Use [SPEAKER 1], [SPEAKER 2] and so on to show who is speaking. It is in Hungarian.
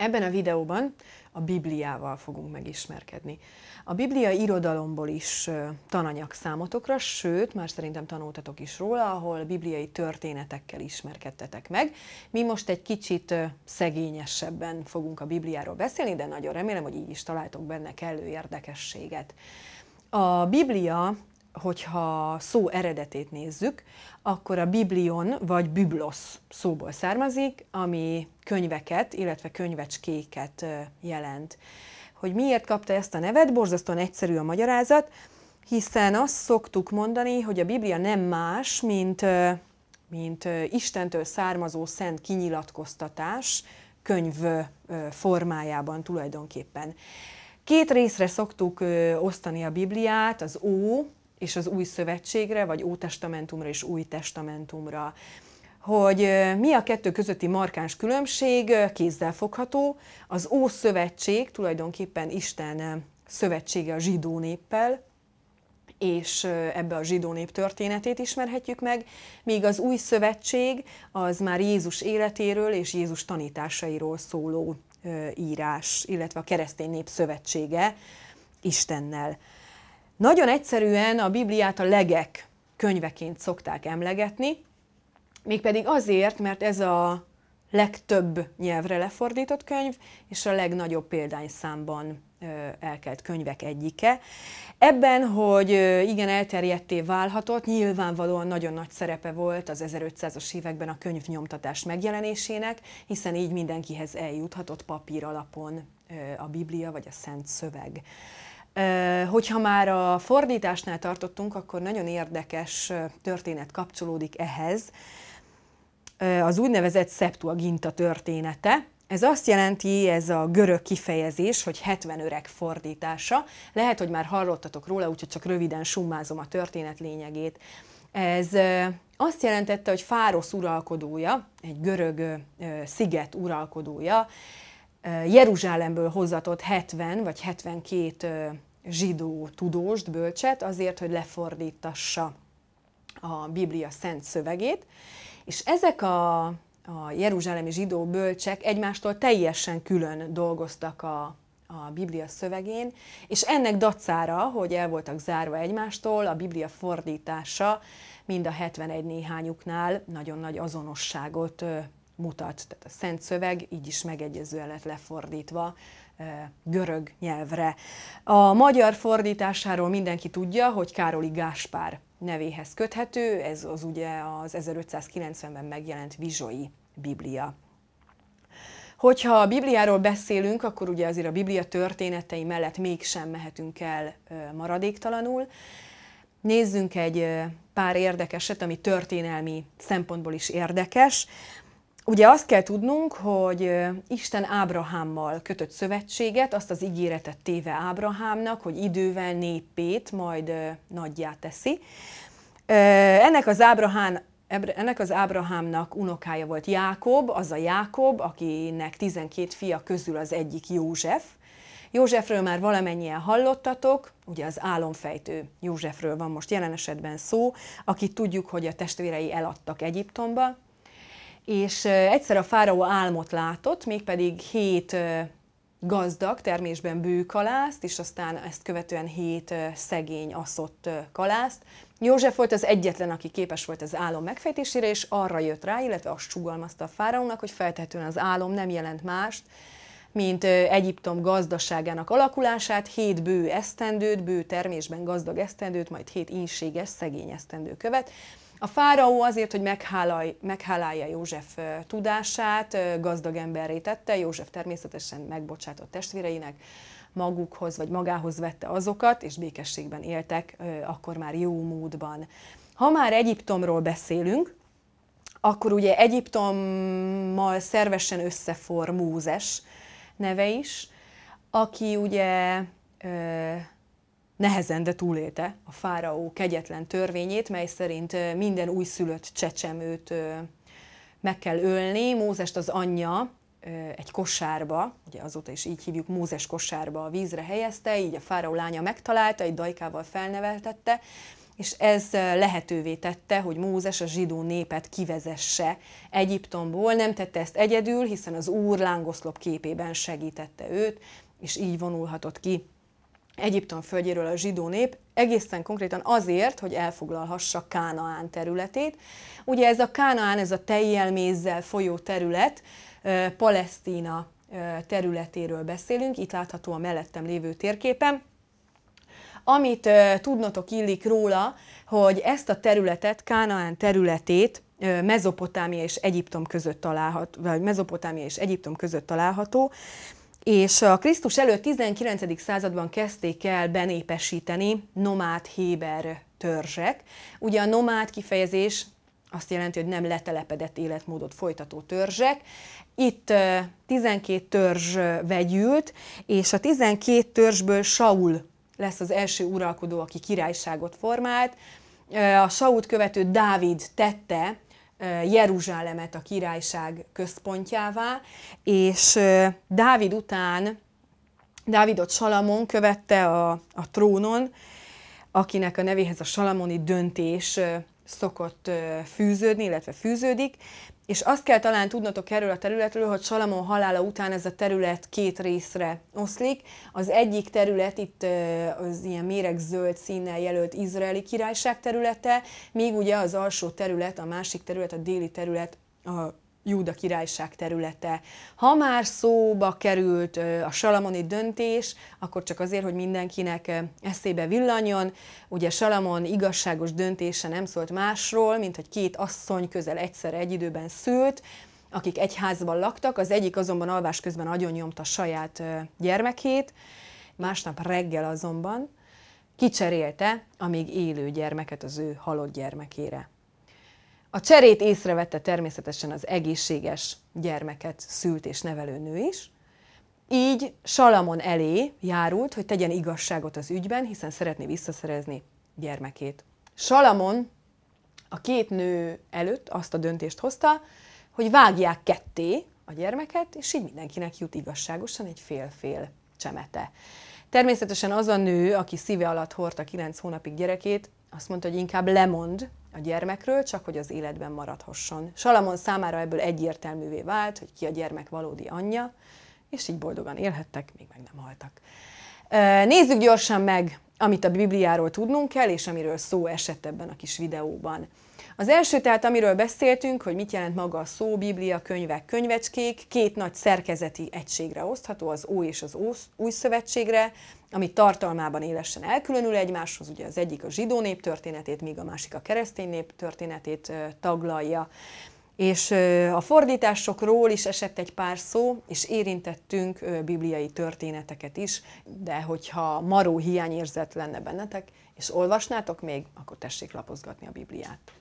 [SPEAKER 1] Ebben a videóban a Bibliával fogunk megismerkedni. A Biblia irodalomból is tananyag számotokra, sőt, már szerintem tanultatok is róla, ahol bibliai történetekkel ismerkedtetek meg. Mi most egy kicsit szegényesebben fogunk a Bibliáról beszélni, de nagyon remélem, hogy így is találtok benne kellő érdekességet. A Biblia hogyha szó eredetét nézzük, akkor a biblion vagy biblosz szóból származik, ami könyveket, illetve könyvecskéket jelent. Hogy miért kapta ezt a nevet, borzasztóan egyszerű a magyarázat, hiszen azt szoktuk mondani, hogy a Biblia nem más, mint, mint Istentől származó szent kinyilatkoztatás könyv formájában tulajdonképpen. Két részre szoktuk osztani a Bibliát, az Ó, és az új szövetségre, vagy ótestamentumra és új testamentumra. Hogy mi a kettő közötti markáns különbség, kézzel fogható. Az Ószövetség tulajdonképpen Isten szövetsége a zsidó néppel, és ebbe a zsidó nép történetét ismerhetjük meg, míg az új szövetség az már Jézus életéről és Jézus tanításairól szóló írás, illetve a keresztény nép szövetsége Istennel. Nagyon egyszerűen a Bibliát a legek könyveként szokták emlegetni, mégpedig azért, mert ez a legtöbb nyelvre lefordított könyv, és a legnagyobb példányszámban elkelt könyvek egyike. Ebben, hogy igen elterjedté válhatott, nyilvánvalóan nagyon nagy szerepe volt az 1500-as években a könyvnyomtatás megjelenésének, hiszen így mindenkihez eljuthatott papír alapon a Biblia vagy a Szent Szöveg. Hogyha már a fordításnál tartottunk, akkor nagyon érdekes történet kapcsolódik ehhez, az úgynevezett Septuaginta története. Ez azt jelenti, ez a görög kifejezés, hogy 70 öreg fordítása. Lehet, hogy már hallottatok róla, úgyhogy csak röviden summázom a történet lényegét. Ez azt jelentette, hogy Fárosz uralkodója, egy görög sziget uralkodója, Jeruzsálemből hozatott 70 vagy 72 zsidó tudóst, bölcset azért, hogy lefordítassa a Biblia szent szövegét, és ezek a, a jeruzsálemi zsidó bölcsek egymástól teljesen külön dolgoztak a, a Biblia szövegén, és ennek dacára, hogy el voltak zárva egymástól, a Biblia fordítása mind a 71 néhányuknál nagyon nagy azonosságot mutat. Tehát a szent szöveg így is megegyezően lett lefordítva görög nyelvre. A magyar fordításáról mindenki tudja, hogy Károli Gáspár nevéhez köthető, ez az ugye az 1590-ben megjelent Vizsói Biblia. Hogyha a Bibliáról beszélünk, akkor ugye azért a Biblia történetei mellett mégsem mehetünk el maradéktalanul. Nézzünk egy pár érdekeset, ami történelmi szempontból is érdekes. Ugye azt kell tudnunk, hogy Isten Ábrahámmal kötött szövetséget, azt az ígéretet téve Ábrahámnak, hogy idővel népét majd nagyjá teszi. Ennek az, Ábrahán ennek az Ábrahámnak unokája volt Jákob, az a Jákob, akinek 12 fia közül az egyik József. Józsefről már valamennyien hallottatok, ugye az álomfejtő Józsefről van most jelen esetben szó, akit tudjuk, hogy a testvérei eladtak Egyiptomba, és egyszer a fáraó álmot látott, mégpedig hét gazdag termésben kalászt, és aztán ezt követően hét szegény aszott kalászt. József volt az egyetlen, aki képes volt az álom megfejtésére, és arra jött rá, illetve azt sugalmazta a fáraónak, hogy feltehetően az álom nem jelent mást, mint Egyiptom gazdaságának alakulását, hét bő esztendőt, bő termésben gazdag esztendőt, majd hét ínséges, szegény esztendő követ, a fáraó azért, hogy meghálaj, meghálálja József tudását, gazdag emberré tette, József természetesen megbocsátott testvéreinek, magukhoz vagy magához vette azokat, és békességben éltek, akkor már jó módban. Ha már Egyiptomról beszélünk, akkor ugye Egyiptommal szervesen összefor Mózes neve is, aki ugye nehezen, de túlélte a fáraó kegyetlen törvényét, mely szerint minden újszülött csecsemőt meg kell ölni. Mózest az anyja egy kosárba, ugye azóta is így hívjuk, Mózes kosárba a vízre helyezte, így a fáraó lánya megtalálta, egy dajkával felneveltette, és ez lehetővé tette, hogy Mózes a zsidó népet kivezesse Egyiptomból. Nem tette ezt egyedül, hiszen az Úr lángoszlop képében segítette őt, és így vonulhatott ki Egyiptom földjéről a zsidó nép, egészen konkrétan azért, hogy elfoglalhassa Kánaán területét. Ugye ez a Kánaán, ez a tejjelmézzel folyó terület, Palesztína területéről beszélünk, itt látható a mellettem lévő térképen. Amit tudnotok illik róla, hogy ezt a területet, Kánaán területét Mezopotámia és Egyiptom között található, vagy Mezopotámia és Egyiptom között található, és a Krisztus előtt 19. században kezdték el benépesíteni nomád héber törzsek. Ugye a nomád kifejezés azt jelenti, hogy nem letelepedett életmódot folytató törzsek. Itt 12 törzs vegyült, és a 12 törzsből Saul lesz az első uralkodó, aki királyságot formált. A Sault követő Dávid tette Jeruzsálemet a királyság központjává, és Dávid után, Dávidot Salamon követte a, a trónon, akinek a nevéhez a salamoni döntés szokott fűződni, illetve fűződik, és azt kell talán tudnotok erről a területről, hogy Salamon halála után ez a terület két részre oszlik. Az egyik terület itt az ilyen méregzöld színnel jelölt izraeli királyság területe, míg ugye az alsó terület, a másik terület, a déli terület a Júda királyság területe. Ha már szóba került a salamoni döntés, akkor csak azért, hogy mindenkinek eszébe villanjon. Ugye Salamon igazságos döntése nem szólt másról, mint hogy két asszony közel egyszer egy időben szült, akik egy házban laktak, az egyik azonban alvás közben agyonnyomta saját gyermekét, másnap reggel azonban kicserélte a még élő gyermeket az ő halott gyermekére. A cserét észrevette természetesen az egészséges gyermeket szült és nevelő nő is, így Salamon elé járult, hogy tegyen igazságot az ügyben, hiszen szeretné visszaszerezni gyermekét. Salamon a két nő előtt azt a döntést hozta, hogy vágják ketté a gyermeket, és így mindenkinek jut igazságosan egy fél-fél csemete. Természetesen az a nő, aki szíve alatt hordta 9 hónapig gyerekét, azt mondta, hogy inkább lemond a gyermekről, csak hogy az életben maradhasson. Salamon számára ebből egyértelművé vált, hogy ki a gyermek valódi anyja, és így boldogan élhettek, még meg nem haltak. Nézzük gyorsan meg, amit a Bibliáról tudnunk kell, és amiről szó esett ebben a kis videóban. Az első, tehát amiről beszéltünk, hogy mit jelent maga a szó, Biblia, könyvek, könyvecskék, két nagy szerkezeti egységre osztható, az Ó és az Új Szövetségre, ami tartalmában élesen elkülönül egymáshoz, ugye az egyik a zsidó nép történetét, míg a másik a keresztény nép történetét taglalja. És a fordításokról is esett egy pár szó, és érintettünk bibliai történeteket is, de hogyha maró hiányérzet lenne bennetek, és olvasnátok még, akkor tessék lapozgatni a Bibliát.